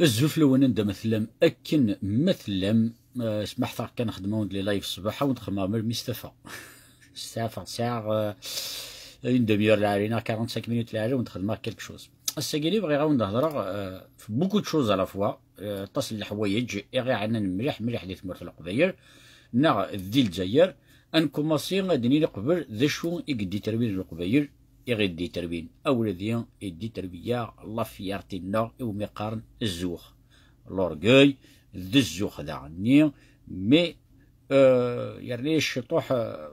الزوف الاول نبدا مثلام اكن مثلام آه، سمح ثار كنخدمو لي لايف الصباح ونخمر مستفى ساعة ساعة اون ديميور لعلينا 45 مينوت لعلينا ونخدم كيلك شوز الساكيلي بغي غاون نهضر آه، في بوكو دو شوز على فوا تصل آه، الحوايج غي عنا مليح مليح لي تمرت القبايل نا ذي الجزائر انكوماسي غادي نقبل ذا شو يقدي تربيه القبايل دي تربين أولادي يدي تربية لا فيارتي لنا يومي الزوخ لورغوي ذي الزوخ عني مي أه يعني الشطوح آه،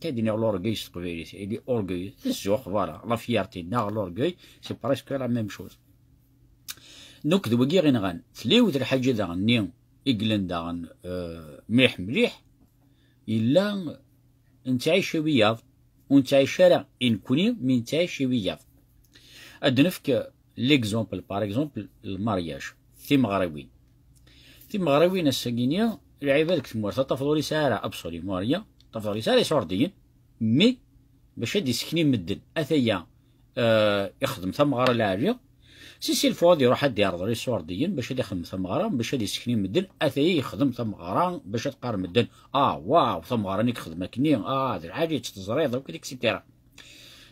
كاديني لورغوي سقبيليت إلي أورغوي ذي الزوخ فوالا لا فيارتي لنا لورغوي سي بريسكو لا ميم شوز نوك ذوكي غين غان تليوت الحاجة عني إقلن داغن عن آه، مليح مليح إلا نتعيش بياض ونتعيشارا إن كوني من تعيشي وياف أدنفك ليكزومبل بار اكزومبل المارياج في مغربي في مغربي نساكينيا العباد كتمورتا تفضل سارة ابسولي ماريا تفضل سارة سورديين مي باش هادي سكني مدن أثيا آه يخدم ثمغرة لاعبيه سيسي دي يروح دي ارض ريسور ديين باش اللي يخدم ثمغرا باش اللي سكني مدن اثي يخدم ثمغرا باش تقار مدن اه واو ثمغرا نيك خدمه كني اه هذه الحاجه تتزريض وكذا اكسيتيرا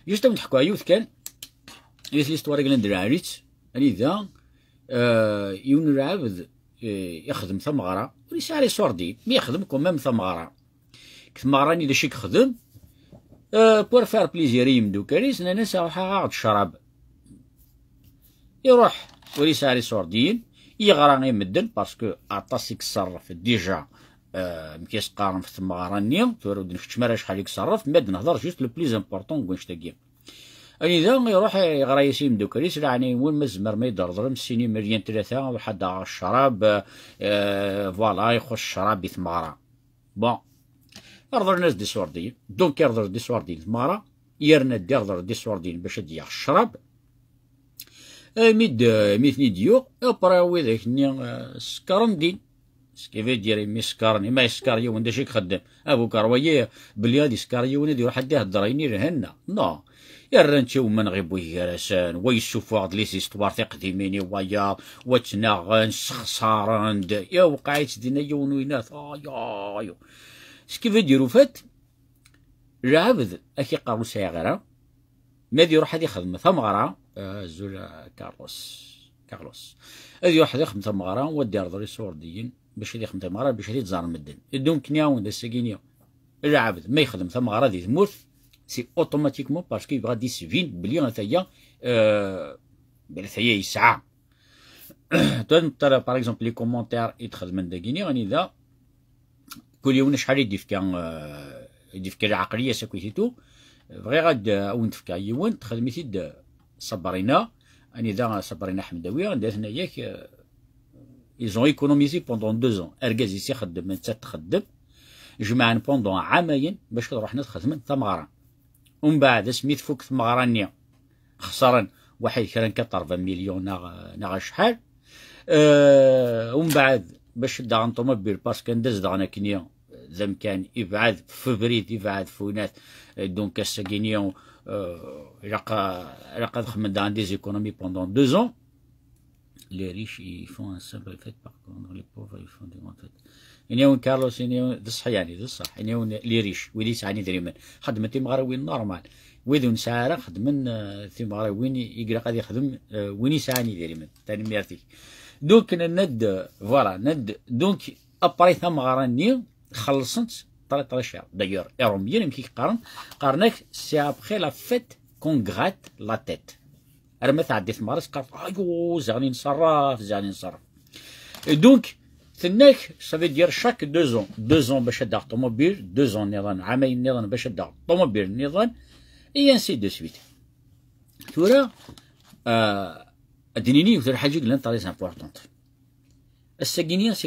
جوست نضحكوا يوث كان يوث لي ستوري كلاند راريت اني ذا آه، يون رابد آه، يخدم ثمغرا وليس على دي مي يخدم كومام ثمغرا ثمغرا ني داك خدم بور فار بليزير يمدو كاريس انا نسى حاغ شراب يروح وريس سوردين يغرى يمدن باسكو عطاس يتصرف ديجا آه، قارن في تورو دين نكتشم راه شحال يتصرف مد نهضر جوست لو بليز امبورتون كون شتاكي إذا يروح يغرى يسيم دوك ريس يعني وين مزمر ما يدردر مسيني مليان ثلاثة وحد الشراب آه، فوالا يخش الشراب يثمارا بون يرضر ناس دي سوردين دونك أرضر دي سواردين ثمارا يرنا دي أرضر دي سوردين باش دياخ الشراب أميد ميثني ديو ابراوي iwraw widak-nni sekren din. كيف يدير يمي ما يسكر يوم دا شيك خدام ابو كرويه بلي هادي سكر يوم غادي يروح حدا لهنا نو يران رانتي من غيب ويكرسان ويشوف واحد لي في تقديميني ويا وتناغن سخسارن يا وقعت دينا يون ويناث ايو سكيفي ديرو فات العبد اكي قارو ساعه نادي يروح هذه يخدم ثمغرة آه، زول آه، كارلوس كارلوس هذه واحد يخدم ثمغرة ارض ريسور ديين باش يخدم ثمغرة باش تزار مدن دون كنيا دا سكينيا العبد ما يخدم ثمغرة دي تموت سي اوتوماتيكمون باسكو يبغى ديسفين بلي تايا آه، بلي تايا يسعى تنطر باغ اكزومبل لي كومونتير يتخدم من داكيني راني ذا كل يوم شحال يدي في كان يدي في العقليه ساكويتيتو بغي غاد اون تفكا يون تخدمي تيد صبرينا اني دا صبرينا حمدوية ندير هنايا إيزون إيكونوميزي بوندون دو زون أركازي سي خدم من تات تخدم جمعن بوندون عامين باش نروح نتخدم تمغرا ومن بعد سميت فوك تمغرا نيا خسارا واحد كان كتر مليون ناغ ناغ شحال أه ومن بعد باش دا غنطوموبيل باسكو ندز دا غنا كنيا لم كان يبعث فبريد يبعث فونات دونك ساكينيون آه، لقى لقى خمد dans des économies pendant deux ans les riches ils font un simple fait par contre les pauvres ils font des grandes كارلوس ينيون ذي يعني دصح الصح ينيون لي ريش ويلي يسعني دريمان خدمتي تيمغراوين نورمال ويذون سارة خدمن آه، وين يقرا غادي يخدم آه، وين يسعني دريمان تاني ميرتي دونك ند فوالا ند دونك ابري ثمغراني D'ailleurs, c'est après la fête qu'on la tête. Et donc, ça veut dire chaque deux ans, deux ans, deux ans, et ainsi de suite. c'est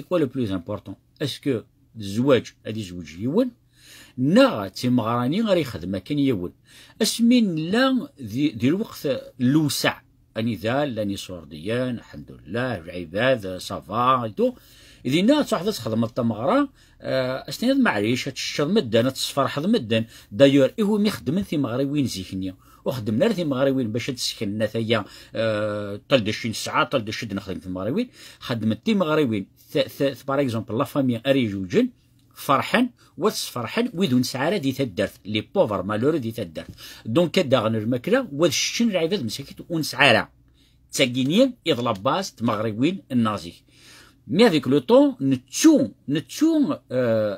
quoi le plus important? est que الزواج هذه زوج يون نا تيمغراني غير يخدم كان يون اسمين لا ذي, الوقت الوسع اني ذا لاني سورديان الحمد لله العباد صافا دو إذا نا تحضر تخدم التمغرة آه، أسنين معليش تشتغل تصفر تصفرح مدن دايور إيه مي خدمن في مغربين زيكنيا وخدمنا في مغربين باش تسكن ثيا آه، طلدشين ساعة طلدشين نخدم في مغربين خدمت في مغربين باغ اكزومبل لا فامي اريجوجن فرحا فرحان ويدون سعاره دي تدرت لي بوفر مالور دي تدرت دونك داغن الماكله وذ الشن العباد مساكيت ونسعاره تاكينيين اضلباس تمغربين النازي مي افيك لو طون نتشو نتشو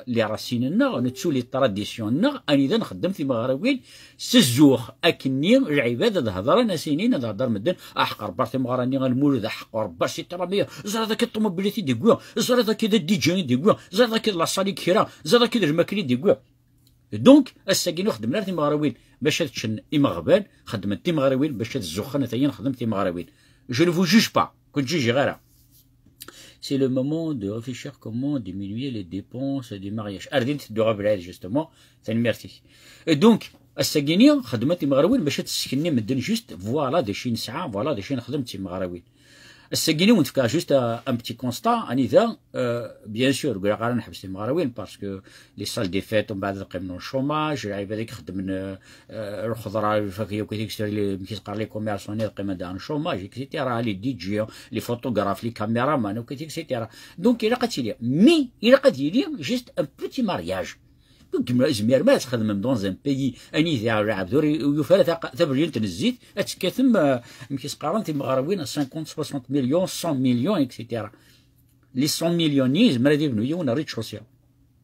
لي راسيننا نتشو لي تراديسيوننا اني نخدم في مغربين سزوخ اكني العباده تهضر سنين تهضر مدن احق ربار في مغراني المولد احق ربار سي ترامية زرا ذاك الطوموبيليتي كوا زاد ذاك دي جي ديكوا زرا ذاك لاصالي كيرا زاد ذاك الماكلي كوا دونك الساكين خدمنا في مغربين باش تشن امغبان خدمت تيمغراويين باش تزوخ انا ثاني نخدم تيمغراويين جو فو جوج با كنت جوجي غيرها c'est le moment de réfléchir comment diminuer les dépenses du mariage. Ardent ah, de Rabelais, justement, c'est une merci. Et donc, à ce gagnant, je vais vous juste, voilà, des chines, voilà, des chines, c'est ce qui nous fait juste un petit constat. Euh, bien sûr, il y a un petit mariage. Parce que les salles de fête sont en chômage. Il y a des gens qui parlent de commerce. Il y a chômage. Les DJ, les photographes, les caméramans, etc. Donc, il a qu'à dire. Mais, il a qu'à dire juste un petit mariage. جميع ما تخدمهم دون زان بيي اني ذي العب دور يوفى تبريلت الزيت اتكا ثم مكيس قارن في مغربين 50 60 مليون 100 مليون اكسيتيرا لي 100 مليونيز مرادي بنو يونا ريتش سوسيال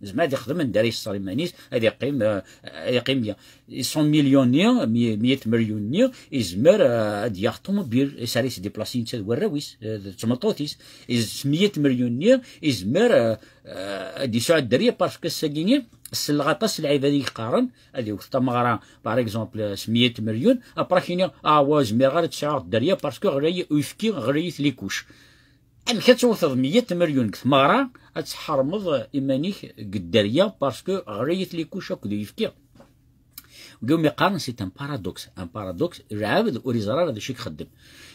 زعما غادي يخدم من داري السليمانيس غادي يقيم آه، يقيم 100 مليونير 100 مليونير يزمر غادي آه، يخدم بير دي بلاسين ديبلاسي نتا تسمى آه، تمطوطيس 100 مليونير يزمر غادي يسوع الدريه باسكو الساكينين السلغطاس اللعيبه اللي قارن اللي وقت مغرا باغ اكزومبل 100 مليون ابرا اه وا زمير غير تسعه الدريه باسكو غير يفكي غير لي كوش أنك توثض مية مليون كثمارة تحرمض إيمانيك قدرية باسكو غريت لي كوش أكد يفكي وقوم يقارن سيت ان بارادوكس ان بارادوكس العابد وريزرار هذا الشيء يخدم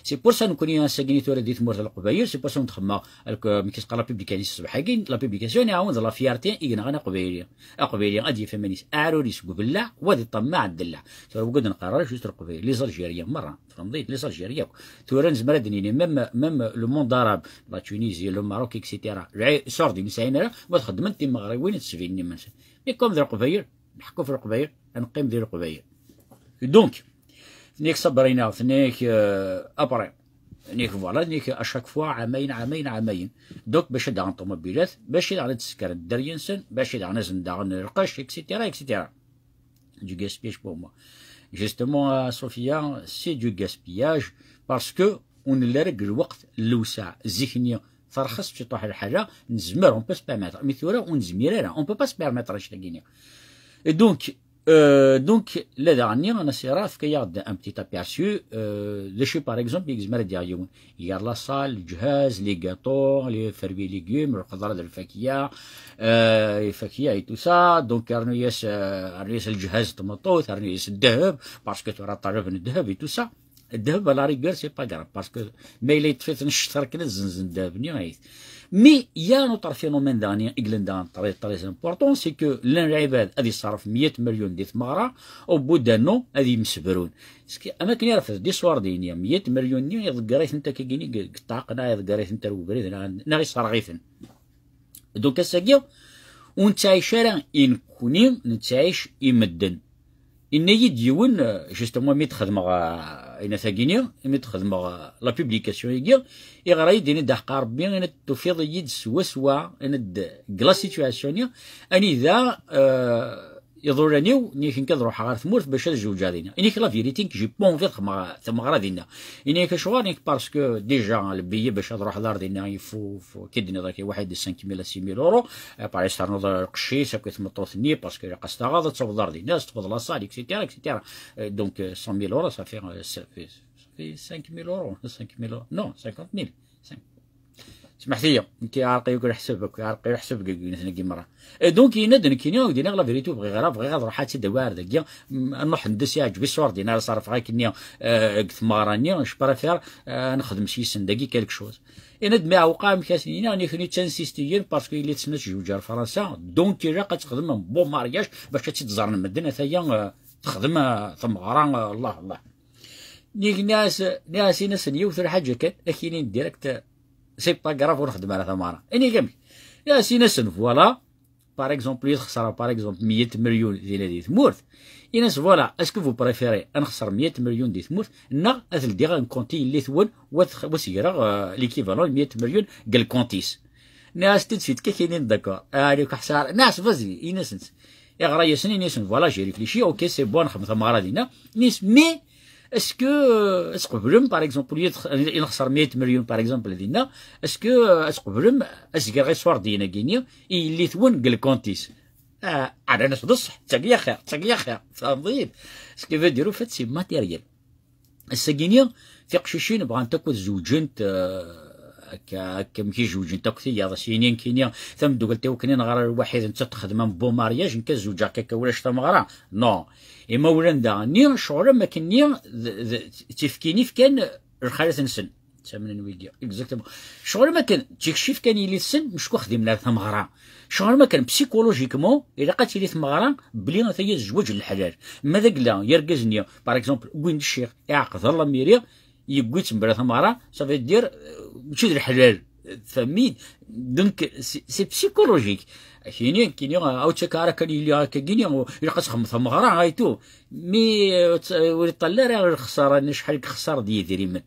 سي بور سا نكوني ساكنيتو ديت تمورت القبايل سي بور سا نتخما ملي كيسقى لا بوبليكانيس الصباح كاين لا بيبليكاسيون يعاون لا فيارتي يقنا غانا قبايلي قبايلي غادي فمانيس اعروري سكو بالله وادي طماع الدلع ترى وقد نقرر جوست القبايل لي زالجيريا مرة فهمتي لي زالجيريا تورا نزمر دنيني ميم ميم لو موند عرب لا تونيزي لو ماروك اكسيتيرا سور دي مساين ما تخدم انت مغربين تسفيني منسى مي كوم ذا القبايل نحكو في القبايل نقيم ذي القبايل دونك نيك صبرينا ثنيك ابري آه، نيك فوالا نيك اشاك فوا عامين عامين عامين دوك باش داغن الطوموبيلات باش يدعن تسكر الدريانسن باش يدعن نزن داغن القش اكسيتيرا اكسيتيرا دو غاسبياج بو موا جوستومون صوفيا سي دو غاسبياج باسكو اون لارك الوقت الوسع ذهنيا ترخص باش تروح الحاجه نزمر اون بو سبيرميتر مي ثورا ونزمير انا اون بو با سبيرميتر اش تلاقيني دونك Euh, donc, la dernière, on essaiera de un petit aperçu. Euh, les choux, par exemple, il y a la salle, le jazz, les gâteaux, les fermiers légumes, le khadra de l'fakia, euh, les fakia et tout ça. Donc, arnuyes, arnuyes le jazz tomato, arnuyes le dheb, parce que tu auras ta le dheb et tout ça. الذهب على ريغار سي با غراف باسكو ما الا يتفات نشترك نزنزن الذهب نيغيت مي يا نوتر فينومين داني اكلندان طري طري امبورطون سي كو العباد غادي صرف 100 مليون ديال ثماره او بو دانو غادي يمسبرون سكي اماكن يرفض دي سوار دينيا 100 مليون ني يضقريت انت كيكيني قطاقنا يضقريت انت الوبريد انا غير صرغيثن دونك اساكيو ونتعيش راه ان كوني نتعيش يمدن ينايد يون جوستومون مي تخدمغ انا ثاكيني مي تخدمغ لا بوبليكاسيون يكي يغراي ديني دحقا ربي انا توفيض يد سوا سوا انا كلا سيتياسيون اني ذا يضرني اني كنك نروح غير ثمورث باش الجوج هذينا اني كلا فيريتي جيبون بون في ثم ثمغ هذينا اني كشوار باسكو ديجا البي باش روح دار دينا يفو كدني ذاك واحد 5000 6000 اورو أه، باغي صار نضر قشي ساكو ثمطوط ني باسكو قصد غاض تصوب دار دينا تفضل لاصال اكسيتيرا اكسيتيرا أه، دونك 100000 اورو سافي 5 ميل اورو 5000 نو ميل سمحت لي انت عارق يقول حسبك يقول حسبك نثني مرة إيه، دونك ينادن إيه، نيو دينا نغلا فيريتو بغي غير بغي غير حتى وارد كي نروح ندس ياج الصور دينا صرف غير كني كثما آه، راني جو بريفير آه، نخدم شي سندقي كالك شوز إيه، انا دمي اوقام كاسنين راني كني تنسيستيين باسكو اللي تسنى جوجار فرنسا دونك الا تخدم بو مارياج باش تتزرن مدن ثايا تخدم ثمغرا الله الله نيك ناس ناس ناس نيوث حاجه كان اكينين ديريكت سي كراف ونخدم على ثماره اني كامل يا سي نسن فوالا باغ اكزومبل يخسر باغ اكزومبل 100 مليون ديال هذه تمورت يناس فوالا اسكو فو بريفيري نخسر 100 مليون دي ثمورث نا ديغا كونتي اللي ثون وسيرا ليكيفالون 100 مليون قال كونتيس ناس تدفيت كي كاينين داكور هاديك حسار ناس فازي يا يغرا ياسنين ناس فوالا جي ريفليشي اوكي سي بون نخدم ثماره دينا ناس مي اسكو اسكو باغ اكزومبل ينخسر 100 مليون باغ اكزومبل هذينا اسكو اسكو بلم اسكا غير صور دينا كينيا اللي ثون قل كونتيس آه على ناس بصح تاقيا خير تاقيا خير فهمتي اسكو فيديرو فات سي ماتيريال الساكينيا في قشيشين بغا تاكل زوجين آه كم كيجوج انت كثير هذا سينين كينيا ثم دوغل تيو كنين غير الوحيد انت تخدم بو مارياج انك زوجا كاكا شتا مغرا نو اما ولان دا ني شعور ما كني تفكيني كان الخالات نسن تمن ويكي اكزاكتومون شعور ما كان تيكشيف كان يلي السن مشكون خدمنا مغرا شعور ما كان بسيكولوجيكمون الا قات يلي مغرا بلي راه هي الزواج الحلال ماذا قال يركزني باغ اكزومبل وين الشيخ يعقد الله ميري يقويت مبرا ثمغرا صافي دير ماشي الحلال فمي دونك سي بسيكولوجيك كاينين كاينين او تشاك راه كان اللي كاينين يلقى تخمم هاي تو مي ولي طلع راه خساره شحال خسار ديال دريم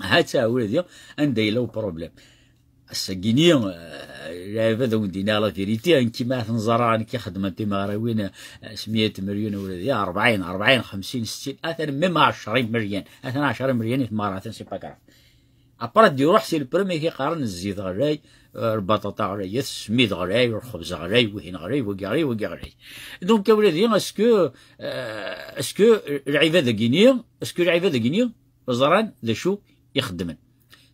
هاتا ولدي عندي لو بروبليم السكيني لا بدا ودينا لا فيريتي ما تنزرع كي خدمه وين سمية مليون ولا 40 40 50 60 اثر ميم عشرين مليون أثنين عشرين مليون في مرة سي با عبرد يروح سي البرمي كيقارن الزيت غراي البطاطا غراي السميد غراي الخبز غراي وهين غراي وكاري وكاري دونك اولادي اسكو آه، اسكو العباد كينيا اسكو العباد كينيا زران ذا شو يخدمن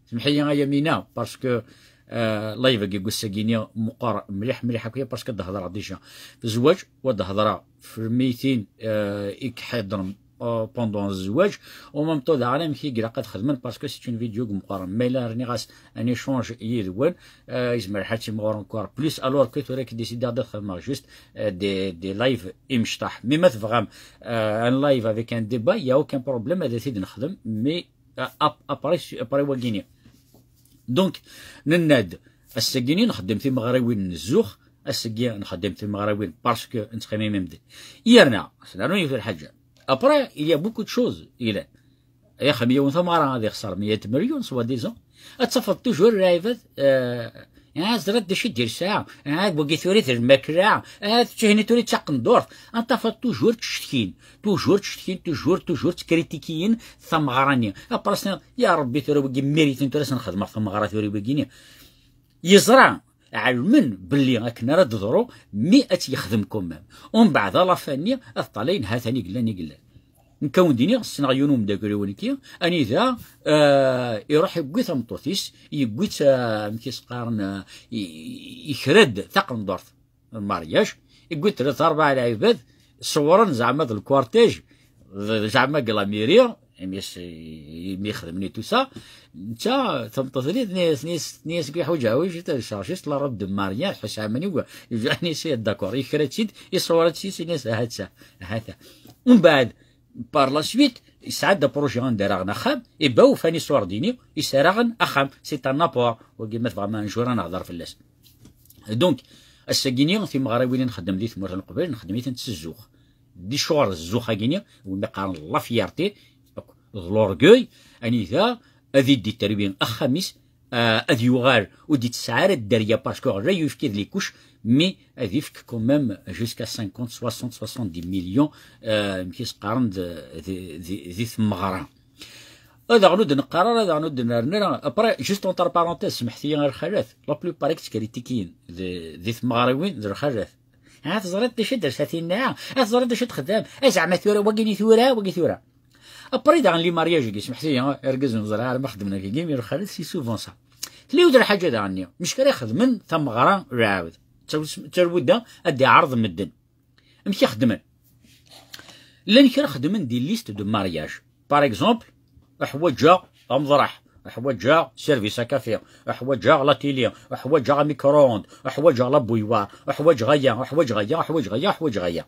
سمح لي يا مينا باسكو آه، لايف كي قصة كينيا مقار مليح مليح هكايا باسكو تهضر ديجا في الزواج وتهضر في الميتين اك آه، حيضرم بوندون الزواج ومام طو داري مكي قرا قد خدمن باسكو سيت اون فيديو مقارن ميلا راني غاس ان ايشونج يدوان يزمر حتى مغور انكور بليس الور كي توريك ديسيدا دو خدمة جوست دي دي لايف امشطح مي ما تبغام ان لايف افيك ان ديبا يا اوكان بروبليم هذا سيد نخدم مي اباري اباري واكينيا دونك نناد السجيني نخدم في مغربين الزوخ السكين نخدم في المغربين باسكو نتقيمي ممدن يرنا سلانو في حاجه ابري il y a beaucoup de choses. Il يا خمية وثمرة هذه خسر 100 مليون سوا ديزون تصفط توجور رايفات عاد زرد شي دير ساعة عاد بوكي ثوريت الماكرة عاد تهني توري ندور انت فات توجور تشتكين توجور تشتكين توجور توجور تكريتيكيين ثمغراني ابرسنا يا ربي ثوري بوكي ميريت انت راس نخدم ثمغرة ثوري بوكيني يزرع علما بلي غاكنا راه تضرو 100 يخدم ومن بعد لا فانية الطالين ها ثاني قلاني قلان نكون ديني السيناريو نوم داك ولكي انيذا آه يروح يقويت تمطوطيس آه، يقويت مكيس قارن آه، ثقل تقنضرت المارياج يقويت ثلاث أربعة العباد صورن زعما الكوارتيج زعما كلاميريا ميس يعني ميخدم ني تو سا نتا تمططلي نيس نيس نيس كي حوجا حوجاوج تشارجيس لا رد ماريا حسامني يعني سي داكور يكرا تيد يصور تيد نيس هاتا هاتا ومن بعد بار لا سويت يسعد دا بروجي غندير اخام يباو فاني سوار ديني غن اخام سي تان ابور وكيما فغاما نجور نهضر في اللاس دونك الساكيني في مغربي نخدم ديت مرة القبيل نخدم ديت الزوخ دي شوار الزوخ كيني وين قارن لا فيارتي لورغوي ذا هذه دي التربيه اخاميس اذ يغار ودي تسعار الدريه باسكو غير يفكر لي كوش مي اضيفك كومام جوسكا 50 60 70 مليون مكيس قارن ذي ثمغران هذا غنود نقرر هذا غنود نرنر ابري جوست اونتر بارونتيز سمحت لي غير الخلاف لا بلوبار كريتيكين ذي ثمغراوين ذي الخلاف ها تزرد اش درت هاتينا ها تزرد اش خدام زعما ثورة وكيني ثورة وكي ثورة ابري داغن لي مارياج كي سمحت لي اركز نزرع ما خدمنا كي غير الخلاف سي سوفون سا تلي ودر حاجه داغني مش كري خدمن ثمغرا راعود ترودا ادي عرض مدن امشي خدمن لان كرا خدمن دي ليست دو مارياج باغ اكزومبل احوجا امضرح احوجا سيرفيس كافي احوجا لا تيلي احوجا ميكروند احوجا لا بويوار احوجا غيا احوجا غيا احوجا غيا احوجا غيا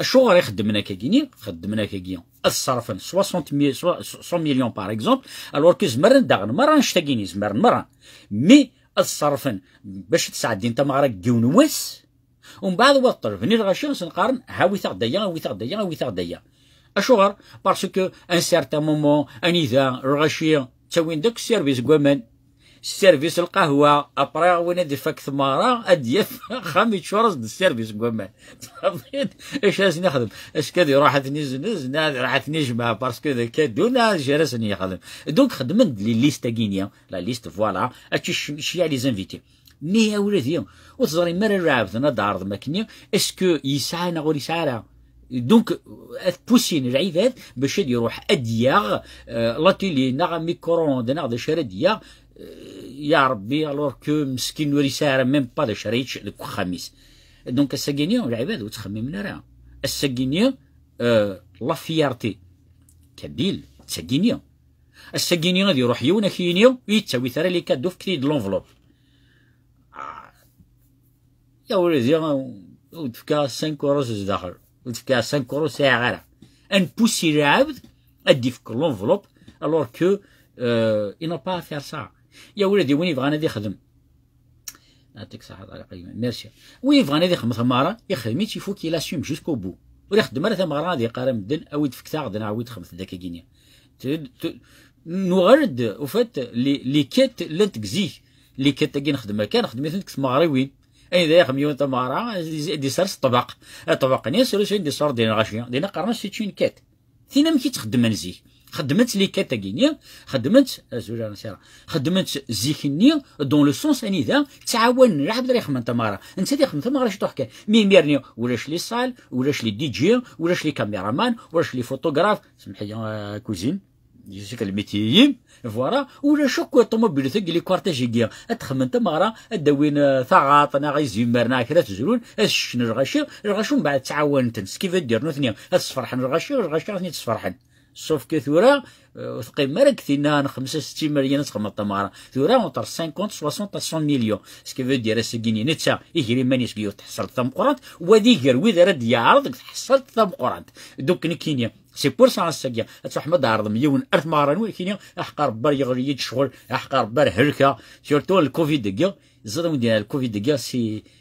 الشغل غير يخدمنا كاكينين خدمنا كاكين الصرف 60 مي 100 مليون باغ اكزومبل الوركيز كي زمرن مرن مرة نشتاقيني زمرن مرن مي الصرفن باش تسعدي انت ما راك جون واس ومن بعد وقت طلبني الغشيم سنقارن ها ويثاق ديا ويثاق تاع ديا هاوي اشوغر ديا باسكو ان سارتان مومون اذا الغشيم تسوين داك السيرفيس كوامان سيرفيس القهوه ابرا وين ديفاك ثماره اديف خمي شورز دي السيرفيس كمان اش لازم نخدم اش كذا راح نزنز راح نجمع باسكو ذاك دونا جرسني يخدم دونك خدمت لي ليست كينيا لا ليست فوالا اتشيا لي زانفيتي ني ولادي وتزري مرة رعبت انا دارض ماكني اسكو يسعى يساعنا غوري يسعى دونك بوسين العباد باش يروح ادياغ آه، لاتيلي ناغ ميكرون ناغ دشارة يا ربي الور كو مسكين وريسارة ميم با لاش راه يتشقلك وخميس دونك الساكينيون العباد وتخممنا راه الساكينيو آه، لا فيارتي كديل الساكينيون الساكينيون غادي يروح يونا كينيو ويتساوي ثرا لي كادو في كريد لونفلوب آه، يا ولدي آه، وتفكا 5 اورو زداخل وتفكا 5 اورو ساعه غير بوسي العبد ادي في لونفلوب الور كو اي نو با فيار faire يا ولدي وين يبغى هذا يخدم يعطيك الصحة على قيمة ميرسي وين يبغى هذا يخدم ثمارة يخدم كي يلاسيوم جوسكو بو ولا يخدم راه ثمارة هذه قارا مدن أو يدفك دن أو يتخمس ذاك كينيا نورد وفات لي لي كات لا تكزيه لي كات تاكي نخدمها كان نخدم مثلا ثماري وين اي ذا يخدم يوم تمارا دي سارس طبق الطبق أه، نيسر دي سار دينا غاشيا دي قرنا سيتشين كيت ثينا مكي تخدم نزيه خدمت لي كاتاكينيا خدمت زوج سيرا خدمت زيكني دون لو سونس اني ذا تعاون العبد اللي خمن تمارا انت اللي خمن تمارا شي تحكي مي ميرني ولاش لي سال ولاش لي دي جي ولاش لي كاميرامان ولاش لي فوتوغراف سمحي لي آه، كوزين جيسيك الميتيين فوالا ولا شوك طوموبيل ثق لي كوارتاجي كيا تخمن تمارا داوين ثغاط انا غي زيمرنا كذا تزرون اش نرغاشي نرغاشو من بعد تعاون تنس كيف دير ثنيا الصفرحن نرغاشي نرغاشي ثني تصفرحن سوف كي ثورا مرك ثينا خمسة 5 60 مليون تقمط تمارا ثورا وطر 50 60 تا مليون سكي فو سكيني نتا يجري مانيش كيو تحصل ثم قرانت ودي غير واذا راه يعرضك تحصل ثم قرانت دوك نكينيا سي بور سان سكيا ساكيا ما عرض مليون ارث ماران ولكن احقار ربي يغلي شغل احقار ربي هلكه سيرتو الكوفيد كيا زاد ديال الكوفيد كيا سي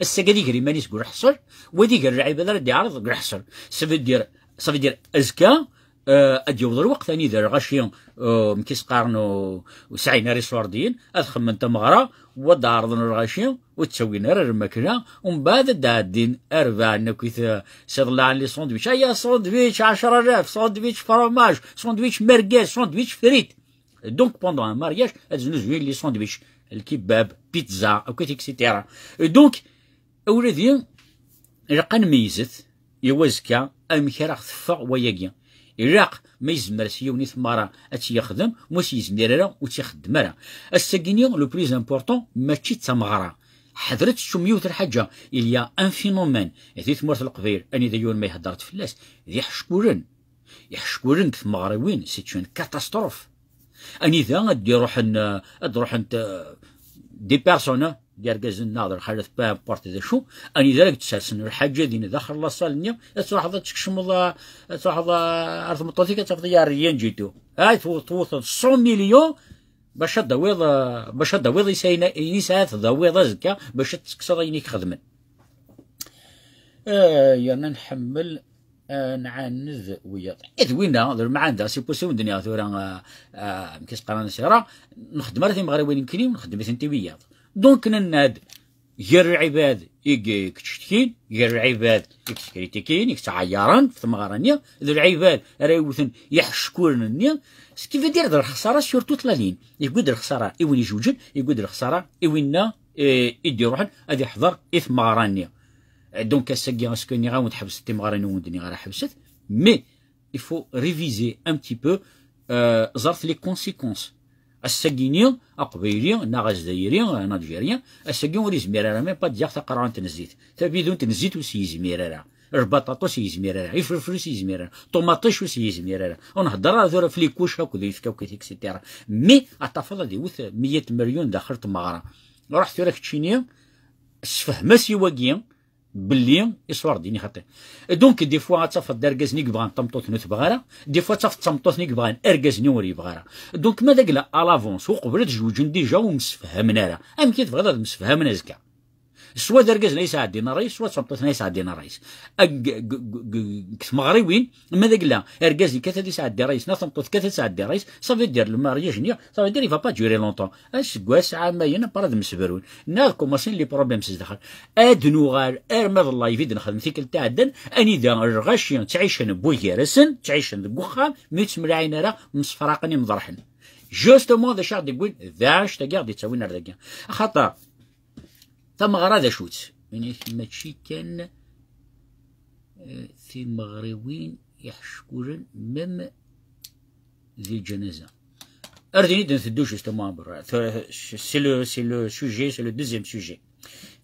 السكا ديك مانيس كور حصل وديك اللعيبه اللي راه يعرض كور حصل سفدير سفدير ازكى آه، اد يوض الوقت اني دار غاشيون آه، مكيس قارنو وسعينا ريسواردين ادخل من تمغرا ودار عرضنا الغاشيون وتسوينا الماكله ومن بعد الدين اربع نكيت آه، سيضلع لي ساندويتش ايا ساندويتش 10000 ساندويتش فرماج ساندويتش مرقاز ساندويتش فريت دونك بوندون ان مارياج زوين لي ساندويتش الكباب بيتزا او سيتيرا دونك أولا ذي لقا نميزت يوازكا أمك راه خفا وياكيا إلاق ما يزمرش يوني ثمارا أتي يخدم واش يزمر راه وتيخدم راه الساكيني لو بليز امبورطون ماشي تمغرا حضرت الشميوت الحاجة إليا أن فينومين ذي ثمرت القبير أني ديون ما يهدرت فلاس ذي حشكورن يحشكورن في وين سيتشون كاتاستروف أني ذا غادي يروحن غادي يروحن دي بيرسون قرقز الناظر خلت باب بارت ذا شو اني ذلك تسلسن الحاجه دين الله خلص النيا تروح تكشم تروح ارض مطوثيك تفضي ريان جيتو هاي توث 100 مليون باش الدويض باش الدويض يساينا يساعد الدويض زكا باش تكسر عينيك خدمه آه يانا نحمل آه، نعاند ويا إذ وينا ذر معاندا سي بوسيون دنيا ثورا آه،, آه مكيس قرانا سيرا نخدم راه مغربي كريم نخدم ثنتي وياض دونك نناد غير العباد يجي تشتكين غير العباد يكتكريتيكين عياران في ثمغرانيا ذو العباد راه يوثن يحشكورن كيف دير ذو الخساره سورتو طلالين يقود الخساره ايوين يجوجن يقود الخساره ايوين يدي روحن هذا يحضر اثمغرانيا دونك اسكو اسكوني غاون تحبس تيمغراني وندني غير حبست مي يفو ريفيزي ان تي بو peu لي euh, كونسيكونس السجيني اقبيلي ناغاز دايري نالجيريا السجين وليز ميرارا مي با ديار تقرا تنزيت تبي دون تنزيت وسيز ميرارا البطاطا سيز ميرارا الفلفل سيز ميرارا طوماطيش سيز ميرارا ونهضر هذولا في لي كوش هاك وليفكا وكيت اكسيتيرا مي اتفضل دي وث 100 مليون دخلت تمغرا رحت وراك تشيني سفهما سي واكيان باللي يصور ديني خاطي دونك دي فوا تفض ارغاز نيك بغان طمطوط نوت بغارا دي فوا تفض طمطوط نيك بغان اركاز نوري بغارا دونك ماذا قلا الافونس وقبلت جوج ديجا ومسفهمنا راه ام كي تبغى تمسفهمنا زكا سوا دركاز لا يسعى دينار رئيس سوا تشمطوث لا يسعى دينار رئيس كت مغربين ما ذاك لا اركاز كثا يسعى دي رئيس نصمت كثر كثا يسعى دي رئيس صافي دير المارياج نيا صافي دير يفا با ديوري لونطون اسكواس عامين براد مسبرون نا كوماسين لي بروبليم سيزدخل اد نوغال ارمد الله يفيد نخدم تاع الدن اني دا الغاشي تعيشن رسن تعيشن دك وخام ميت ملاعين راه مصفراقني مضرحن جوستومون ذا شاغ دي شتا تاكاغ دي تاوين خاطر تمغرة شوت يعني ماشي كان آه، في مغربين يحشكون مم ذي الجنازة أردني دن ثدوش استمع برا سي لو سي لو سوجي سي لو دوزيام سوجي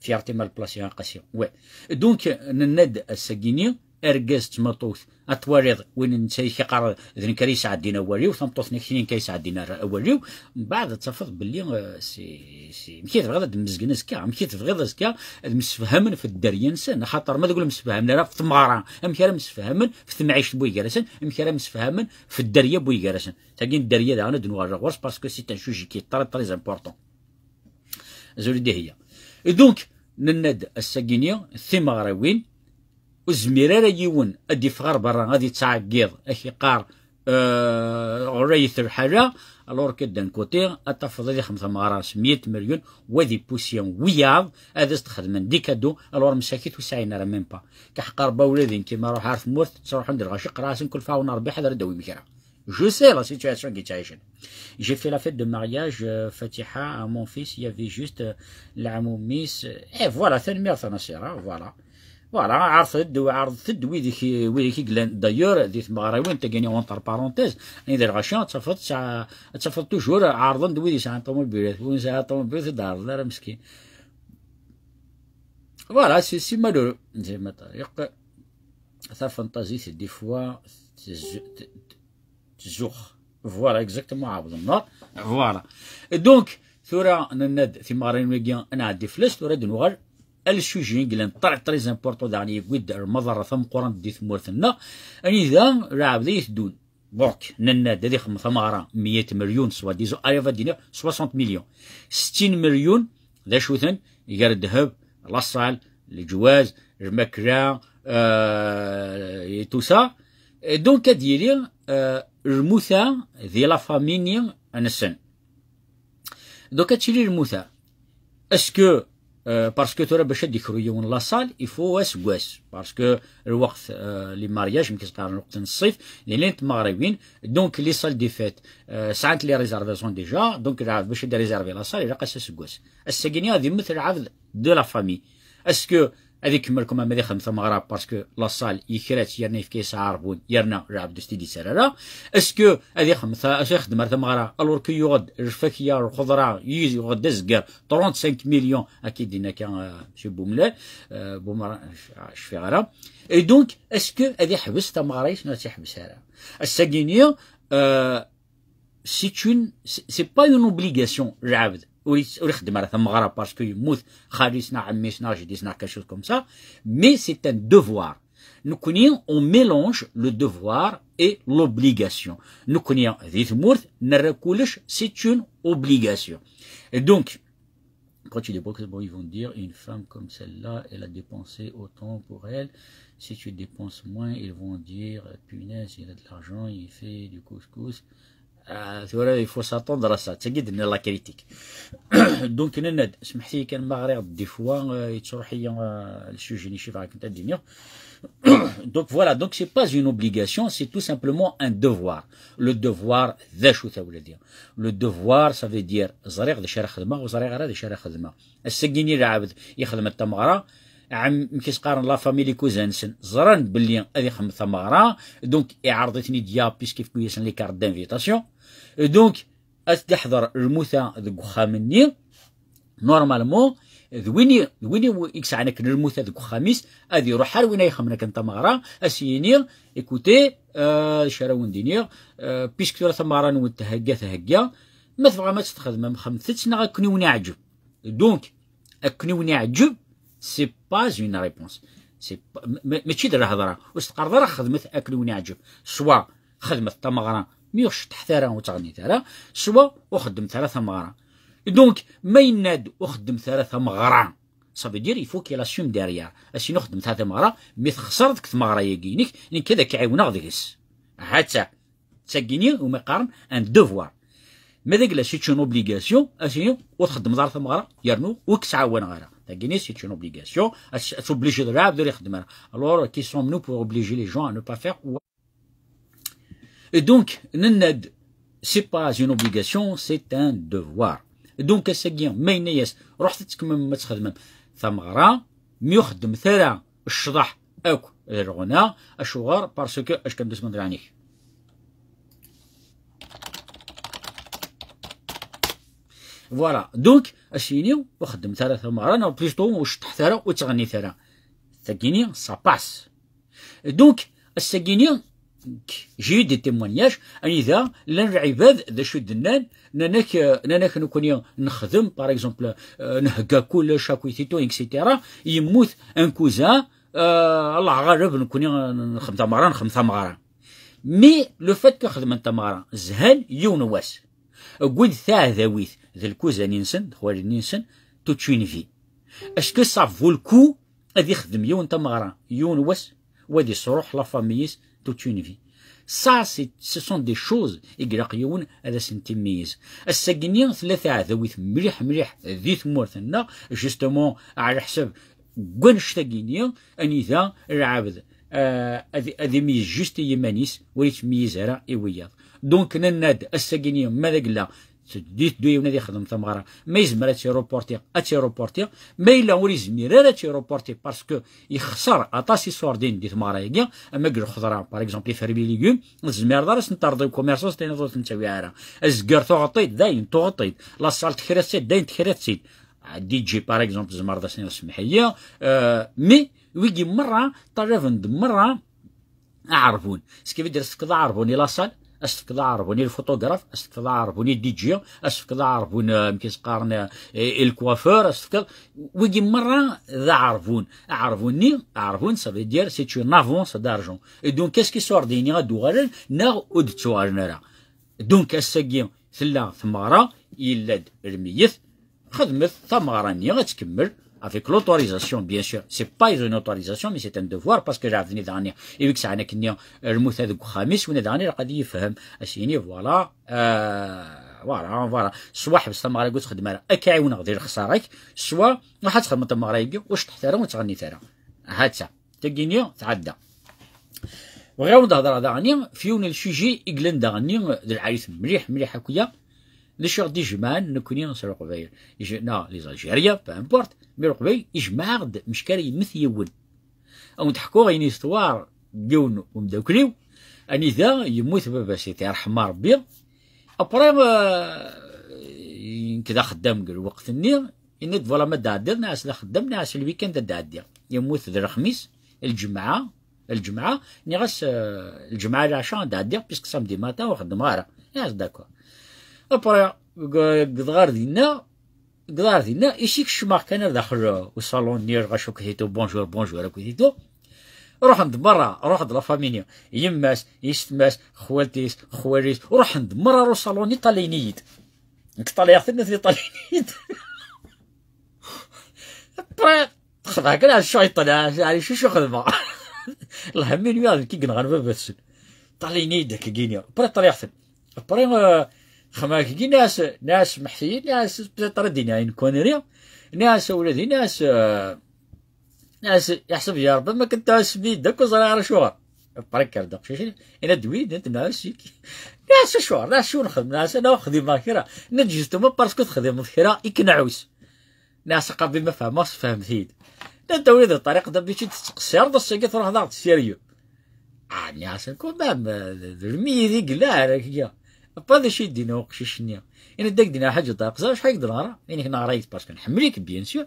فيارتي مال بلاسي قاسية وي دونك نناد الساكيني ارجاز تمطوت اتوريض وين نتا كيقرا ذن كان يسعدينا اوليو تمطوثنا كثيرين كيسعدينا اوليو من بعد تفض باللي آه، سي سي مكي تبغي تمزقنا زكا مكي تبغي زكا مسفهمن في الدرية نسان خاطر ما تقول مسفهمن راه في تمارا امك مسفهمن في تمعيش بويكارسن امك راه مسفهمن في الدرية بويكارسن تاكين الدرية دعنا دنوار غورس باسكو سي ان شوجي كي طري طري زامبورتون زولي هي دونك نند الساكينيا وين وزمير راه يون ادي فغار برا غادي تعقيض اخي قار أه... ريثر الحاجة الور كدان كوتي اتفضل خمسة مغارات مية مليون وذي بوسيون وياض هذا استخدم دي كادو الور مساكيت وساعين راه ميم با كحق ربا ولادي كيما روح عارف موث تروح عند الغشيق راسن كل فاونا ربي حدا دوي مكرا جو سي لا سيتياسيون كي تعيشن جي في لا فيت دو مارياج فاتحة مون فيس يافي جوست لعمو ميس اي فوالا ثاني ميرسون فوالا فوالا وعرض سد ويديك ويديك قلان دايور دي وين تاكيني اونتر بارونتيز راني دير غاشون تصفط ساعة تصفط توجور عرض ويدي ساعة طوموبيلات وين ساعة طوموبيلات دار راه مسكين فوالا سي سي مالور ما طريق تا فانتازي دي فوا تزوخ فوالا اكزاكتومون عابد النار فوالا دونك ثورة نناد في مارين انا عندي فلوس ثورة نوغل الشوجين قلنا طلع تري امبورطو دعني قد المضرة فم قران دي ثمورثنا اني ذا راه بدا يثدون بونك ننا دادي ثمارا 100 مليون سوا ديزو اريفا دينار 60 مليون 60 مليون ذا شوثن يقال الذهب لاصال الجواز المكرا آه تو سا دونك ديالي آه الموثا ذي لا فامينيا انسن دوكا تشيلي الموثا اسكو Euh, parce que tu as besoin d'écrire une la salle, il faut un gouès. Parce que le euh, les mariages, je me suis dit, les lentes maraïwines, donc les salles des fêtes, euh, ça les réservations déjà, donc tu as besoin de réserver la salle, il a besoin de Est-ce que tu as besoin de la famille Est-ce que هذه كملكم اما خمسه مغرب باسكو لاصال يكرات يرنا كيس عربون يرنا لعبدو ستيدي سرارا اسكو هذه خمسه اش يخدم راه مغرا الور كي يغد الفاكهه الخضره يجي يغد دزقر 35 مليون اكيد دينا كان آه، شي بوملا آه، بومرا شفي غرا اي دونك اسكو هذه حبس تا تحبس شنو تيحبسها الساكينيه سي اون سي با اون اوبليغاسيون العبد ور يخدم راه ثم غرا باسكو يموت خاليسنا عميسنا جديسنا كاشو كوم سا مي سي ان دوفوار نكوني اون ميلونج لو دوفوار اي لوبليغاسيون نكوني ذي ثمورت نرى كلش سي اون اوبليغاسيون دونك quand il est bon, ils vont dire une femme comme celle-là, elle a dépensé autant pour elle. Si tu dépenses moins, ils vont dire punaise, il a de l'argent, il fait du couscous. ثورة يفوساطون دراسة تجد ان لا كريتيك دونك نناد سمحتي لي كان ما آه، آه، غير دي فوا يتروحي السوجي ني شيفا كنت الدنيا دونك فوالا دونك سي با اون اوبليغاسيون سي تو سامبلومون ان دوفوار لو دوفوار ذا شو تا ولادي لو دوفوار سا في دير زريغ ذا شارع خدمه وزريغ راه ذا شارع خدمه السكيني العابد يخدم التمغره عم كيس قارن لا فاميلي كوزانسن زران بلي هذه خمسه مغرا دونك اعرضتني ديا بيسكيف كويسن لي كارت دانفيتاسيون دونك استحضر الموسى ذو خامني نورمالمون ذويني ذويني اكس عنك الموسى ذو خامس اذي روح حال وين يخمنا انت مغرى اسيني ايكوتي آه شراون دينير آه بيسك ترى ثمارا نون تهكا تهكا ما تبغى ما تستخدم ما خمثتش نغا وني ونعجب دونك اكني ونعجب سي با اون ريبونس سي ماشي در الهضره واش تقرض راه خدمت اكل ونعجب سوا خدمت تمغرا ميوش تحثرا وتغني ترى سوا وخدم ثلاثة مغرا دونك ما يناد وخدم ثلاثة مغرا صافي دير يفو كي لاسيوم داريا اش نخدم ثلاثة مغرا مي تخسر ديك المغرا يكينيك لان كذا كيعاونا غديس هاتا تسكيني وما قارن ان دوفوار ماذا قال سيت اون اوبليغاسيون اش وتخدم دار ثمغرا يرنو وكتعاون غيرها تاكيني سيت اون اوبليغاسيون توبليجي دو دير يخدم الوغ كي سون نو بور اوبليجي لي جون ا نو با فيغ Et donc, ce c'est pas une obligation, c'est un devoir. Et donc, الساقية ما ينيس روح تتكمم ما تخدمم ثمرة ميخدم ثرى الشضح أكو الغنى الشغار بارسكو اش كندوز من رانيه فوالا دونك اشيني وخدم ثلاثة مرة بليستو واش تحثرا وتغني ثرا ثقيني سا باس دونك الساكيني جي دي تيمونياج اذا لان العباد ذا شو دنان ناناك ناناك نكون نخدم باغ اكزومبل آه، نهكا كل شاكو تيتو اكسيتيرا يموت ان كوزان آه الله غالب نكون نخدم تمارا نخدم تمارا مي لو فات كنخدم تمارا زهان يون واس قود ثا ذاويت ذا نينسن خوالي نينسن تو توتشين في اسكو سافو الكو اذي خدم يون تمارا يون واس وادي صروح فاميس toute une vie. Ça, ce sont des choses يقلق يون هذا سنتميز الساقنيا ثلاثة عذويت مليح مليح ذي ثمورتنا جوستومون على حسب كون شتاقينيا أنيثا العبد هذا ميز جوست يمانيس وليتميز راه إوياض دونك نناد الساقنيا ماذا قلا سديت دو يونا اللي خدم ثمغرا ما يزمر اتي روبورتي اتي روبورتي ما الا ور يزمير راه اتي روبورتي باسكو يخسر اتاسي سوردين دي ثمغرا يجي اما كل خضرا باغ اكزومبل يفربي ليغوم نزمير دارس نطرد كوميرسوس تاين دوز نتاوي عارا الزكر تغطيت داين تغطيت لا صالت كراسيت داين تكراسيت دي جي باغ اكزومبل زمر دارس سمحيه أه مي ويجي مره طرف ند مره اعرفون سكيف درس كذا اعرفوني لا صال استفكد عربون الفوتوغراف استفكد عربون الدي جي استفكد عربون آه، مكيسقارن آه، الكوافور اشتك ويجي مرة ذا عربون عربوني عربون سافي دير سي اون افونس دارجون دونك كيسكي سور دينيا دوغالن ناغ ود نرا دونك اسكي ثلا ثمارة يلاد الميث خدمت ثمارة ني غتكمل avec l'autorisation bien sûr c'est pas une autorisation mais c'est un devoir parce que j'avais داني يبيك ساعه كني الموت هذوك خامس ونا داني غادي يفهم اسيني فوالا فوالا فوالا سوا حبس تما قلت خدمه راه اكعاون غدير خسارك سوا ما حتخدم تما غرايبي واش تحترم وتغني je هاتا تقيني تعدى وغير نهضر هذا في يون الشيجي يقلن داغني العريس مليح مليح كويا لي شيغ دي جمعان نكوني نصير قبيل نا لي زالجيريا امبورت مي القبائل غد مش كاري مثيون او نضحكو غيني ستوار ديون ومداكليو اني ذا يموت بابا سيتي رحمه ربي ابرام كذا خدام وقت النير إن فوالا ما دير ناس لا خدام ناس الويكاند تعدي يموت ذا الخميس الجمعة الجمعة ني غاس الجمعة العشاء تعدي بيسك سامدي ماتا وخدم غارة ناس داكور ابرا قدار دينا قدار دينا ايشيك الشماغ كان داخل وصالون نير غاشو كهيتو بونجور بونجور كهيتو روح عند برا روح عند لافامينيا يماس يستماس خوالتيس خواليس روح عند مرا روح صالون ايطالينيت انك طاليا خدمة ايطالينيت برا تخضع كلا شو ايطاليا يعني شو شو الله الهمين يا كي كنغنبا بس طالينيت داك كينيا برا طاليا خدمة برا كي ناس ناس محسيين ناس تردي ناين يعني كونري ناس ولادي ناس ناس يحسب يا ربي ما كنت سبيد داك وزرع شوار بارك داك شي انا دوي انت ناس ناس شوار ناس شو نخدم ناس انا خدم ماكرا نجزتو ما باسكو تخدم مذكرة يكنعوس ناس قبل ما فهم زيد انت وليد الطريق دابا بيش تقصير بس كي تروح ضغط سيريو اه ناس كون ما الميدي قلار كيا طاد طيب، شي دينا وقشيش شنيا انا داك دينا حاجه طاق زعما شحال يقدر راه يعني هنا رايت باسكو نحملك بيان سور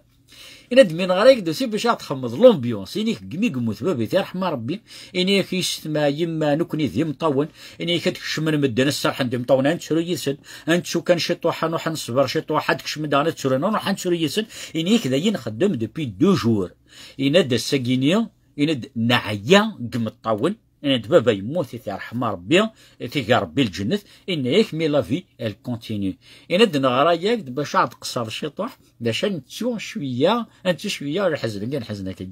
انا دمي غريك دوسي باش تخمض لومبيونس اني يعني كمي قموت بابي تاع رحمة ربي اني يعني كيستما يما نكني ذي مطون اني يعني كتكشم من مدن السرح ندي مطون انت شرو يسد انت شو كان شي طوحه نروح نصبر شي طوحه تكش تكشم دانا تشرو نروح نشرو يسد اني كذا ينخدم دوبي دو جور انا دا الساكينيا انا نعيا قم الطاول ان با يموت يرحم ربي تيقى ربي الجنت ان يكمي لافي ال كونتينيو ان دنا غراياك دبا عاد قصر طوح باش نتسو شويه انت شويه الحزن كاع نحزن هكا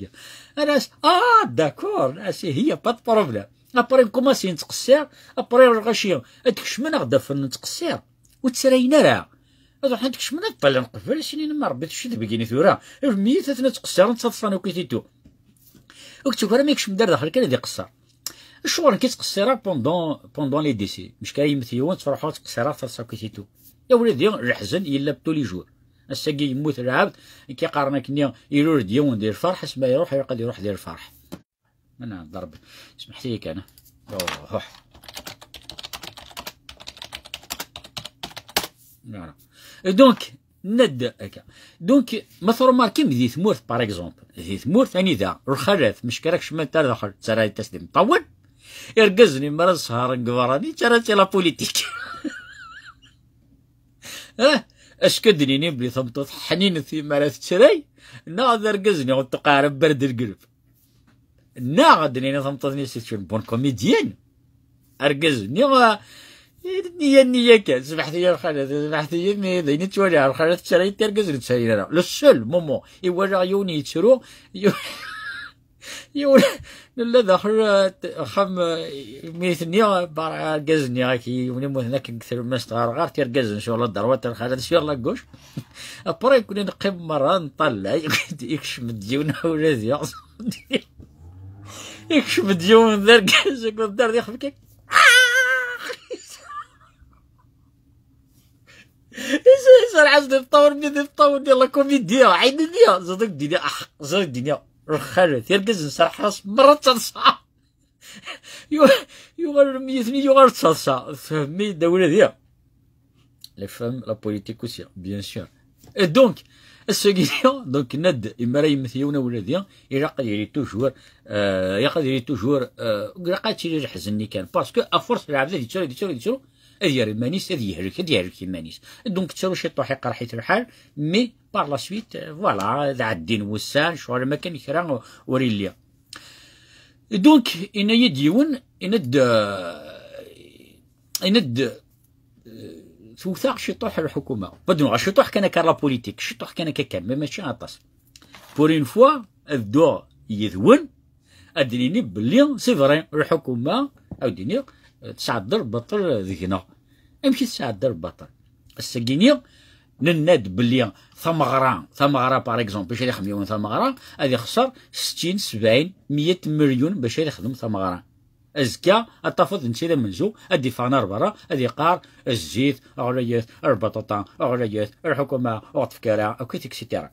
انا اه داكور هي بات بروبليم ابري نكوماسي نتقصير ابري الغشية اتكشمنا غدا فن نتقصير وتسرينا راه هذا حنا تكشمنا طلع نقفل سنين ما ربيت شي تبقيني ثورا ميت تنتقصير نتصفن وكيتيتو وكتشوف راه ماكش دار داخل كان ذي قصار الشغل كيتقصر بوندون بوندون لي ديسي مش كاين مثيون تفرحوا تقصيرات ترساو كيتو يا ولدي الحزن الا بتو لي جور الساقي يموت العبد كيقارنك كنيا يلور ديون دير فرح اسما يروح يقعد يروح دير فرح انا ضرب سمحت لي انا روح دونك ند هكا دونك ما ماركي ذي مورث باغ اكزومبل ذي مورث اني ذا الخلاف مش كراكش ما تاع الاخر تسرى تسلم طول يرقزني مرة سهر قبراني ترى لا بوليتيك اه اشكدني نبلي ثبطت حنين في مالات تشري ناظر قزني تقارب برد القلب ناغدني ني ثمطتني سيتشون بون كوميديان ارقزني و النية النية كان سمحتي يا الخالد سمحتي يا مي ذين تولي الخالد تشري ترقز تشري لا لو سول مومون يوجع عيوني يتشرو يقول لا داخل خم ميتني بار عرقزني هاكي يوني مو هناك كثر ما صغار غار تيرقز ان شاء الله الدروات تنخرج ان الله كوش ابري كوني نقيم مرة نطلع يكشم ديونا ولا ذي يكشم ديون ذا الكاز يقول الدار ذي خفكك ايش ايش العزل الطور بيدي الطور يلا كوميديا عيد الدنيا زادك الدنيا زدك الدنيا رخالت يرقز نسرح حرص مرة ترصع يغار ميتني يغار ترصع فهمي الدولة ديا لي فهم لا بوليتيك اوسي بيان سور دونك السكينيو دونك ند اما راه يمثيونا ولا ديا الا قد يري توجور الا قد يري توجور الا قد تيري حزني كان باسكو افورس العبد يتشري يتشري يتشري هي مانيس هذه يهرك هذه يهرك مانيس دونك تشرو شي يقرا قرحيت الحال مي بار لا سويت فوالا عاد الدين وسان شوار ما كان كرا وريليا دونك انا يديون اند اند توثاق شي طوح الحكومه بدنا شي طوح كان كارلا بوليتيك شي طوح كان كان ماشي عطاس بور اون فوا الدور يذون ادريني بلي سي فري الحكومه او دينير تسعد بطر ذينا امشي تسعد بطر السجينية نناد بلي ثمغرة ثمغرة باغ اكزومبل باش يخدم ثمغرة هذه يخسر 60 70 100 مليون باش يخدم ثمغرة أزكى انت اذا منزو أدي فانار برا أدي قار الزيت أغليات البطاطا أغليات الحكومة أغطف كرا أو سيتيرا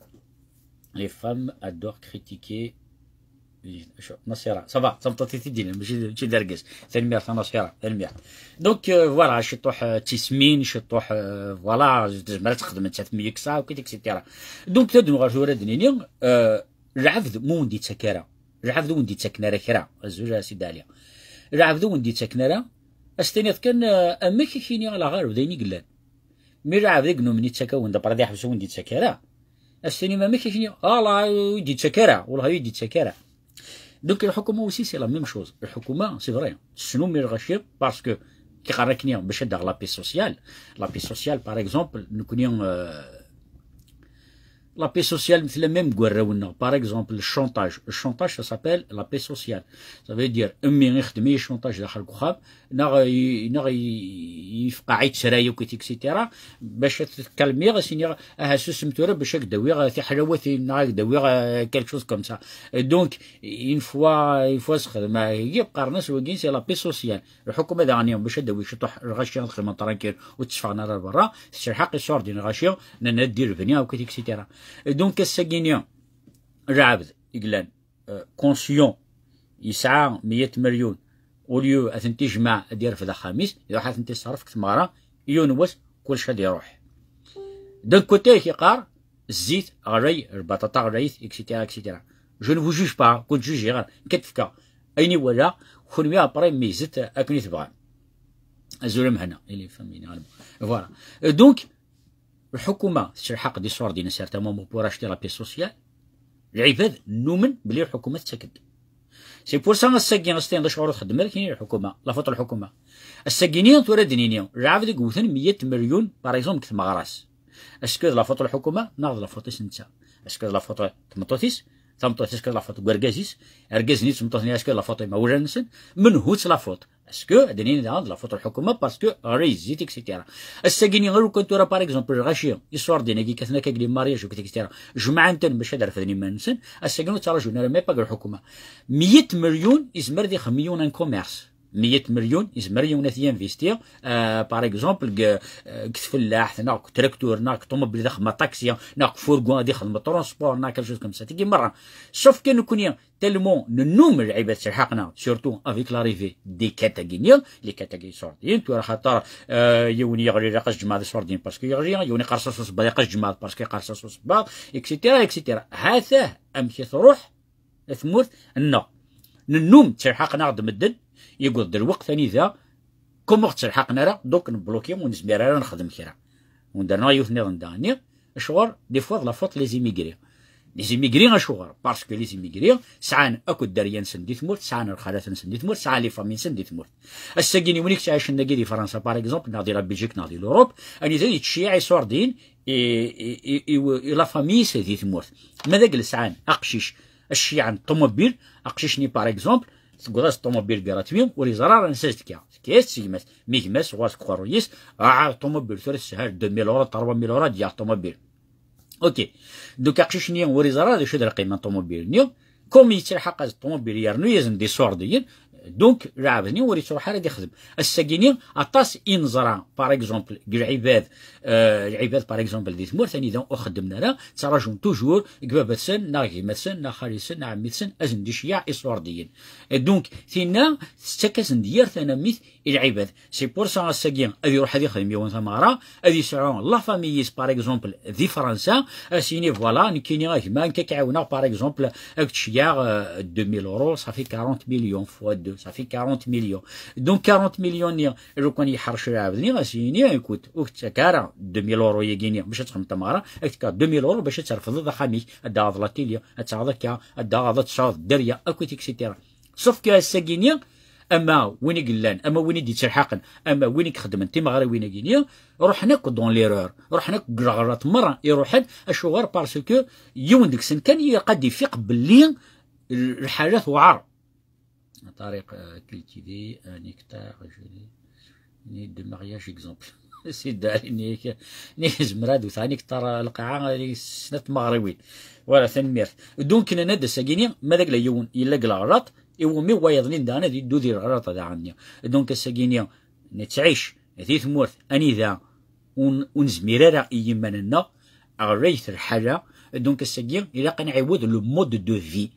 لي فام أدور كريتيكي شو نصيرة صافا صمتت تدين ماشي شي درقس تلميرت نصيرة تلميرت دونك فوالا شي طوح تسمين شي طوح فوالا تزمر تخدم انت تميكسا وكي اكسيتيرا دونك تدنو غير جورا دنيني العفد مو وندي تكرا العفد وندي تكنا راه الزوجة الزوج سيدي العفد العبد وندي تكنا راه استنيت كان امك كيني على غير وديني قلان مي العفد قنو مني تكا وند برادي حبس وندي تكرا استني ما مكيني الله يدي تكرا والله يدي تكرا Donc, le Hukuma aussi, c'est la même chose. Le Hukuma, c'est vrai. Snoum el parce que, la paix sociale. La paix sociale, par exemple, nous connaissons, euh, لا بي سوسيال مثل ما مقراونا باغ اكزومبل الشونتاج الشونتاج سا سابيل لا بي سوسيال سا في دير امي نخدمي الشونتاج داخل الكخاب نا نا يفقع عيد سرايا وكيت اكسيتيرا باش تكلمي غاسيني اها سوسمتورا باش داوي في حلاوه نا داوي كالك شوز كوم سا دونك اون فوا اون فوا تخدم يبقى الناس وكين سي لا بي سوسيال الحكومه هذا غانيهم باش داوي شطح الغاشي تخدم طرانكيل وتشفعنا لبرا تشرحق السوردين غاشي ندير بنيه وكيت اكسيتيرا دونك الساكينيان العبد يقلان كونسيون يسعى مية مليون وليو أثنتي جمع دير في الخميس يروح صرف تصرف كتمارا يونوس كل غادي يروح دونك كوتي يقار الزيت غري البطاطا غريت اكسيتيرا اكسيتيرا جو نو جوج با كنت جوجي غير كتفكا ايني ولا كون ميا ابري ميزت اكني تبغى الزلم هنا اللي فهميني فوالا دونك الحكومه تلحق دي صور تمام بورا بوراش لابي سوسيال العباد نؤمن بلي الحكومه تسكد سي بور سا الساكين ستين شعور تخدم لك الحكومه لا فوت الحكومه الساكينين تورا دنينيا العاب ديك 100 مليون باريزون كتم غراس اسكو لا فوت الحكومه ناض لا فوت انت اسكو لا فوت تمطوتيس تمطوتيس لا فوت كركازيس اركازني تمطوتيس اسكو لا فوت ما ولا نسن من هوت لا فوت Parce دنين de لافوت الحكومه باسكو parce que, الساكيني غير كنت ترى باغ اكزومبل غاشي يصور دينا كي كثنا كاك لي مارياج وكذا اكسيتيرا جمعه انت باش هدر فدني ما نسن الساكينو ترى جونا مي باغ الحكومه 100 مليون يزمر دي 5 مليون ان كوميرس 100 مليون يزمر يونات ينفيستي باغ اكزومبل آه، آه، فلاح ناك تراكتور ناك طوموبيل خدمه طاكسي ناك فورغون هادي خدمه ترونسبور ناك شوز كوم سا تيجي مره سوف كان نكون تالمون ننوم العباد سرحقنا سورتو افيك لاريفي دي كاتاغينيال لي كاتاكين سوردين تو خاطر يوني يغري لاقاش جماعه سوردين باسكو يغري يوني قرصص صبا يقاش جماعه باسكو قرصص با اكسيتيرا اكسيتيرا هاثاه امشي تروح ثمورت نو ننوم تلحقنا غد مدد يقول د الوقت ثاني ذا كوم وقت تلحقنا راه دوك نبلوكي ونزمير راه نخدم كرا وندرنا يوث نيضن داني شغور دي فوا لا فوت لي زيميغري لي زيميغري شغور باسكو لي زيميغري سعان اكو الدريه نسن دي سعان الخالات نسن دي سعان لي فامي نسن دي تموت الساكيني ونيك عايش النقي دي فرنسا باغ اكزومبل نادي لا بلجيك نادي لوروب اني زي تشيعي سوردين لا فامي سي دي تموت ماذا جلس سعان اقشيش الشي عن الطوموبيل اقشيشني بار اكزومبل تقدرش الطوموبيل كراتويم وري زرار نسيت كا كيس سيغمس ميغمس واس كوارويس اع الطوموبيل سير سهر 2000 اورو 3000 اورو ديال الطوموبيل اوكي دوك اقشيشني وري زرار يشد القيمه الطوموبيل نيو كوم يتلحق الطوموبيل يرنو يزن دي سورديين دونك لعبني وريت روحها غادي يخدم الساكيني عطاس انزرا باغ اكزومبل العباد العباد باغ اكزومبل دي تمور ثاني دون خدمنا لا تراجم توجور كبابتسن نا سن عمي سن نا دي ازنديشيا اسورديين دونك ثينا تستكسن ديار ثانا ميث العباد سي بور سا الساكين غادي يروح هذه يخدم يوم ثمارا غادي سعون لا فامييز باغ اكزومبل دي فرنسا اسيني فوالا نكيني ما كيعاونا باغ اكزومبل اكتشيا 2000 اورو صافي 40 مليون فوا 2 millions صافي 40 مليون دونك 40 مليون ني لو كان يحرش يعاودني غاسيني كوت وقت كارا 2000 اورو غينيا باش تخدم تمارا اكتكا 2000 اورو باش ترفض ذا خاميك ادا فلاتيليا اتا ذاك ادا ذا تشاط الدريه اكوت اكسيتيرا سوف كي الساكينيه اما وين قلان اما وين ديت تلحقن اما وين خدمن انت مغري وين غينيا روحنا دون ليرور روحنا كغرات مره حد اشوار باسكو يوندكسن كان يقد يفيق باللي الحاجات وعر طريق كولتيفي ان جوني ني دو مارياج اكزومبل سي داري ني ني زمراد وثاني كتر آه، القاعة آه، سنة مغربي ولا ثمير دونك انا نادى ساكيني ماذاك لا يون الا قلا غلط يومي ويظني دانا دي دو دير غلط هذا عندي دونك ساكيني نتعيش ذي ثمورث انيذا ونزمير راه يمننا غريت الحاجة دونك ساكين الا قنعود لو مود دو في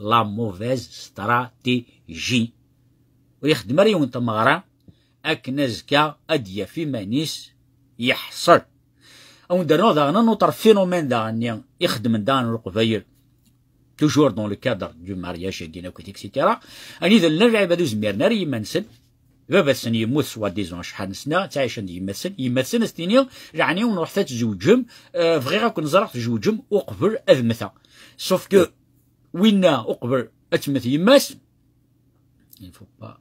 لا موفيز ستراتيجي ويخدم ريون تمغرا اكنزكا اديا في مانيس يحصل او درنا دانا نوتر فينومين دانيا يخدم دان القبايل توجور دون لو كادر دو مارياج دينا كوت اكسيتيرا اني ذا لعبه زمير ناري ري بابا سن يموت سوا ديزون شحال نسنا تعيشن يمثل يمسن ستيني رعني ونروح تتزوجهم آه، فغير كون زرق تزوجهم وقبل اذمثا سوف كو وينا اقبل اتمت يماس الفو با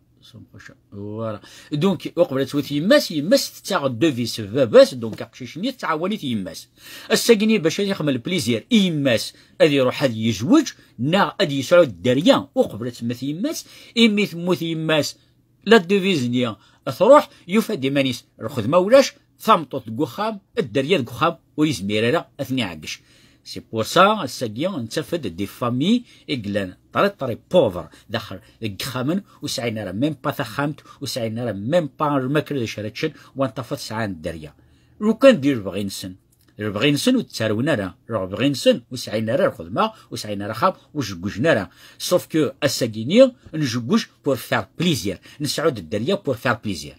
فوالا دونك اقبل توت يماس يماس تاع دوفيس فاباس دونك قشيشني تعاونت يماس الساكني باش يخمل بليزير يماس هذه يروح هذا يزوج نا ادي يسرى الدريان اقبل تمت يماس امي تموت يماس لا دوفيز نيا تروح يفاد مانيس الخدمه ولاش ثامطوط كوخام الدريه كوخام ويزميرالا اثني عقش سي بور سا الساقية نتفد دي فامي إقلان طري طري بوفر داخل قخامن وسعينا راه ميم با ثخامت وسعينا راه ميم با الماكل اللي وانت فات سعان الدرية لو كان دير بغي نسن بغي نسن وتسارونا راه راه بغي نسن وسعينا راه الخدمة وسعينا راه خاب وجوجنا راه سوف كو الساقيني نجوج بور فار بليزير نسعود الدرية بور فار بليزير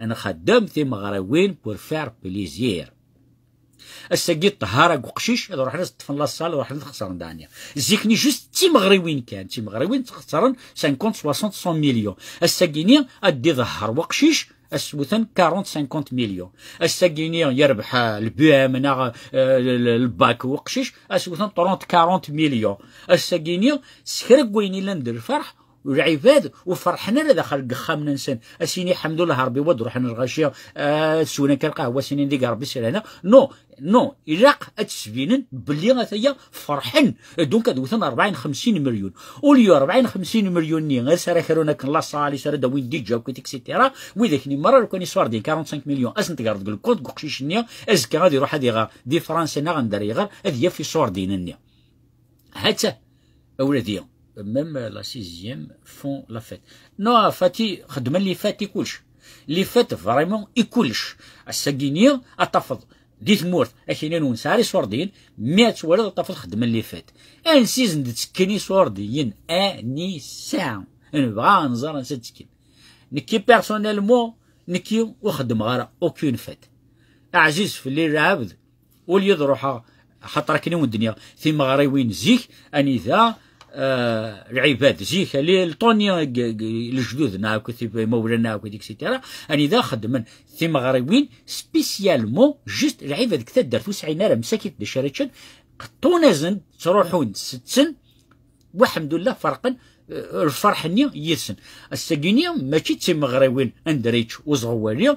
انا خدام في مغراوين بور فار بليزير الساقيط هرق وقشيش هذا راح في لاصال راح نخسر دانيا زيكني جوست تي مغربيين كان تي مغربيين تخسرن 50 60 100 مليون الساقيني ادي ظهر وقشيش السوثن 40 50 مليون الساكيني يربح ام من آه، الباك وقشيش السوثن 30 40 مليون الساكيني سكرك ويني الا الفرح والعباد وفرحنا لا خلق قخامنا نسان اسيني الحمد لله ربي ود روحنا الغاشيه آه سونا كالقهوه سيني ديك ربي سير هنا نو نو الا اتسبينن بلي غاتيا فرحن دونك دوثن 40 50 مليون وليو 40 50 مليون ني غير سارا كرونا كن لا صالي سارا داوي ديجا وكيت اكسيتيرا وذاك ني مره كوني صوار دي 45 مليون اسن تقرد كود كوكشيش ني ازكا غادي يروح هادي دي فرنسا انا غندري غير هذه في صور ني هاتا اولادي ميم لا سيزيام فون لا فيت نو فاتي خدمه اللي فاتي كلش اللي فات فريمون كلش الساكينية اتفض دي مورث اكينا نون ساري سوردين مئة ولد طفل خدمة اللي فات ان سيزن تسكني سوردين اني ساعة نبغى نزار نسكن نكي بيرسونيلمون نكي وخدم غير اوكين فات عزيز في الليل عبد ولي روحه خاطر كني الدنيا في مغاري وين زيك اني ذا آه العباد زيك لطونيا الجدودنا هكا مولانا هكا سيتيرا اني ذا خدمن في مغربين سبيسيالمون جست العباد كثر دارت وسعينا راه مساكت دشارتشن قطونا زند تروحون ست سن والحمد لله فرقا أه، الفرح نيا يسن السجينيا ماشي مغراوين اندريتش وزغوالي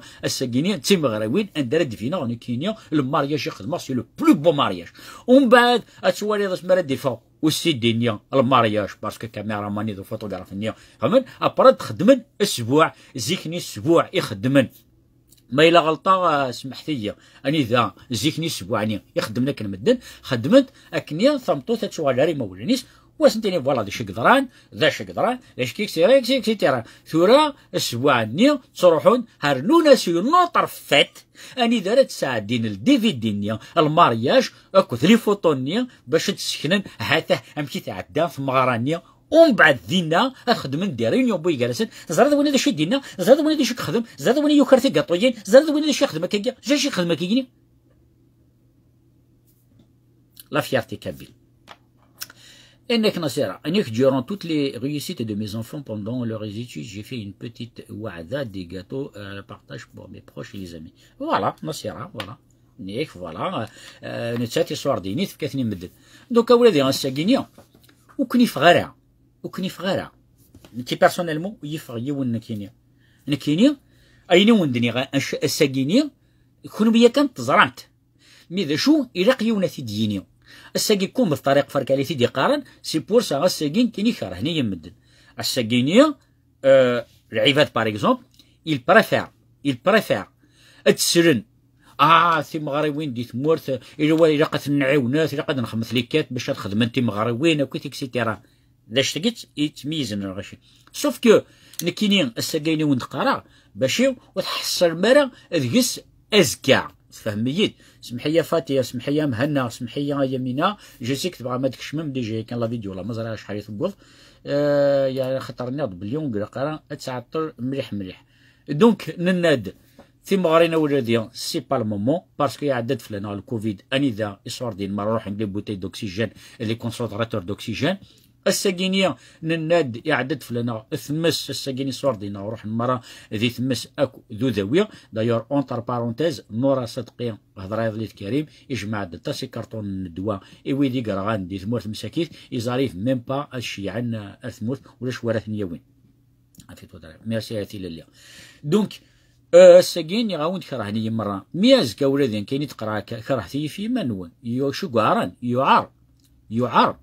مغراوين اندريت فينا غني كينيا المارياج يخدم سي لو بلو بو مارياج ومن بعد اتوالي راس مرا ديفا والسيدينيا المارياج باسكو كاميرا ماني دو فوتوغراف نيا فهمت ابرد خدمن اسبوع زيكني اسبوع يخدمن ما الا غلطه آه، سمحتي اني ذا زيكني اسبوعني يخدمنا كنمدن خدمت اكنيا ثمطوثة تتوالى مولانيس واسنتيني فوالا داك شقدران ذا شقدران كيك سي اكسيتيرا ثورا ني تروحون هرنونا سيونو طرفات اني دارت ساعدين الديفيدينيا المارياج اكو ثري فوطونيا باش تسكنن هاته امشي تعدى في مغارانيا ومن بعد دينا اخدم ندير يوم بوي جالسن زاد وين شي دينا زاد وين شي خدم زاد وين يكرثي قطوجين زاد وين شي خدمه كيجي جا شي خدمه كيجي لا فيارتي كابيل Et Neknasera, Nek, durant toutes les réussites de mes enfants pendant leurs études, j'ai fait une petite waada des gâteaux euh, à partager pour mes proches et les amis. Voilà, Nasera, voilà. Nek, voilà. Netsat et Swardi, Nitf, Kathni Medd. Donc, à vous l'avez dit, hein, c'est Ou Knif Rara. Ou Knif Rara. Qui personnellement, il ferait ou Nekinia. Nekinia, Aïni ou Ndenira, un chagrin, Kounbiya Kant Zarant. Mais de choses il a qu'il y a الساقي في طريق فرك على تيدي قارن سي بور سا الساقين كيني كاره هني يمدد الساقينية آه العباد باغ اكزومبل il préfère il préfère تسرن اه تيمغربيين دي تمورت الا الى قد نعاونات الا قد نخمس ليكات باش تخدم انت مغربيين وكيت اكسيتيرا لاش تقيت يتميزن الغشي سوف كو نكينين الساقيني وندقرا باش وتحصل مرا ذيس ازكى تفهميين سمح لي فاتيه سمح لي مهنا سمح لي جو سيك تبغى ما تكشمم دي جاي كان لا فيديو لا مازال شحال يثبط آه يعني خاطر ناض باليوم قرا تعطل مليح مليح دونك نناد تيمغارينا ولادي سي با المومون باسكو عدد فلنا الكوفيد انذا اسوار دين نروح نجيب بوتي دوكسيجين لي كونسونتراتور دوكسيجين الساكينيه نناد يعدد فلانا ثمس صور سوردينا وروح المرا ذي ثمس أكو ذو ذوية دايور اونتر بارونتيز نورا صدقية هضره يضلي كريم يجمع سي كارطون الدواء إوي دي قرغان دي ثمورث مساكيت يزاريف ميم با الشي عن ثمورث ولا شوارة ثنيوين ميرسي عرفتي لليا دونك آه، الساقين غاون كرهني مرة ميازكا ولا كاين تقرا كرهتي في منون يو شو يعار يعار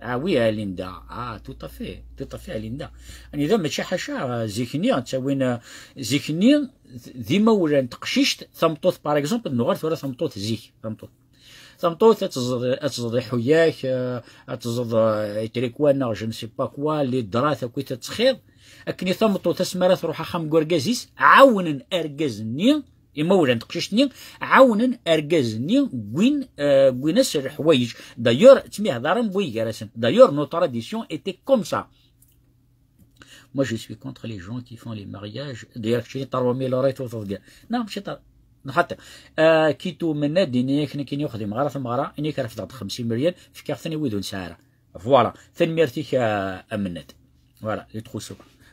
اه وي ليندا اه تو طافي تو طافي ليندا يعني اذا ماشي حاشا زيكني تاوين زيكني ديما ولا تقشيشت ثمطوط باغ اكزومبل نغار ثورة ثمطوط زيك ثمطوط ثمطوط تزض حياك تزض تريكوانا جو نسي با كوا لي دراث كي تتخيض اكني ثمطوط تسمى تروح خام كوركازيس عاون اركاز ني إمورن تقشتني عونا أرجزني وين وينس آه الحوايج دايور تسمي هضرة مبوي كراسن دايور نو تراديسيون إتي كوم سا مو جو سوي كونتخ لي جون كي فون لي مارياج دايور كشي طروا مي لوريت وسط كاع نعم شي حتى آه كيتو من ديني كنا كي يخدم غرف مغرى إني كي رفضت 50 مليون في كارثني ويدون سعرة فوالا ثن ميرتيك آه أمنت فوالا لي تخو سوبر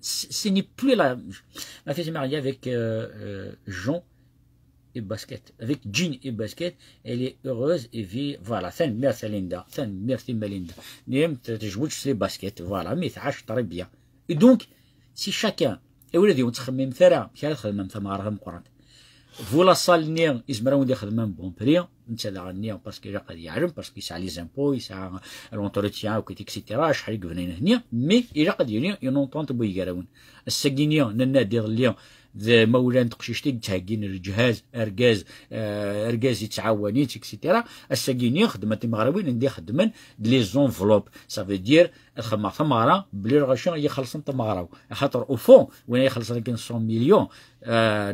ce n'est plus la. Ma fille s'est mariée avec euh, euh, Jean et Basket, avec Jean et Basket. Elle est heureuse et vit. Voilà, c'est merci Linda, c'est merci Melinda. Je les baskets. voilà, mais ça très bien. Et donc, si chacun, et vous l'avez dit, on se même faire, hein, فولا صال نيا يزمرون دي خدمان بون بري انت دا نيا باسكو جا قد يعرف باسكو يسعى لي زامبو يسعى لونتروتيان وكيت اكسيتيرا شحال يقبنين هنا مي الا قد يوني اون تبو يقراون السكينيا ننا دير ليا مولان تقشيشتي تهكين الجهاز ارغاز ارغاز يتعاونيت اكسيتيرا السكينيا خدمه المغربين ندي خدمن لي زونفلوب سافي دير الخدمة ثمارة بلي الغشا يخلصن تمارا خاطر او فون وين يخلص لك 100 مليون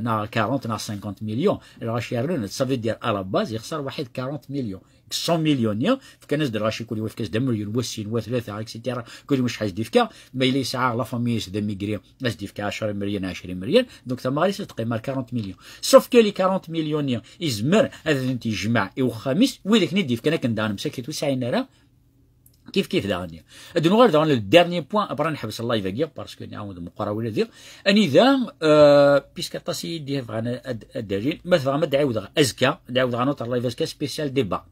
نا 40 نا 50 مليون الغشا رون سافي دير على باز يخسر واحد 40 مليون 100 مليون فكان نزد الغاشي كل واحد كاس دم مليون وسين وثلاثه اكسيتيرا كل مش حاج ديفكا ما الا يسعى لا فامي دي ميغري ناس ديفكا 10 مليون 20 مليون دونك تما غادي تقيمها 40 مليون سوف كو لي 40 مليون يزمر هذا انت يجمع او خامس وذاك نديف كان كندان مسكت وسعينا راه كيف كيف داغنيا ادنو غير داغن لو بوان نحبس اللايف يفاقيا باسكو نعاود مقرا ولا ذي اني ذا آه، بيسك طاسي دي فغانا الدليل ما فغانا دعاود ازكى دعاود غانوط الله ازكى سبيسيال ديبا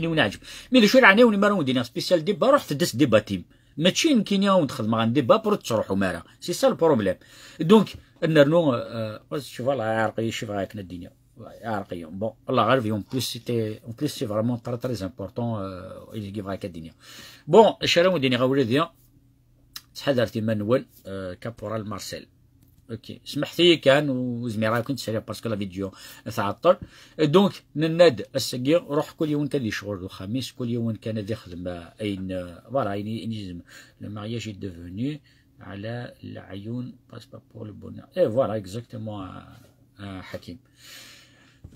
وين عجب مي لو شو العنا وني مارون دينا سبيسيال ديبا روح تدس ديبا تيم ماشي كينيا ونخدم غان ديبا برو تروحو مارا سي سا البروبليم دونك نرنو آه، شوف شوف عارقي شوف هاك الدنيا Bon, la en plus, c'était, en plus, c'est vraiment très, très important, il y كدنيا بون شراو ديني غاولي تحضرت منول كابورال مارسيل اوكي سمحتي كان وزميرا كنت سريع باسكو لا فيديو تعطل دونك نناد السقي روح كل يوم كان شغل الخميس كل يوم كان دي خدمه اين فوالا اين نجم المارياج ديفوني على العيون باس با بور البناء اي فوالا اكزاكتومون حكيم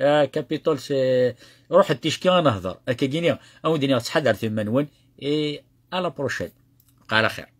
آه كابيتول سي روح تشكي نهضر اكا جينيا او دنيا دار ثم نون اي على بروشين قال خير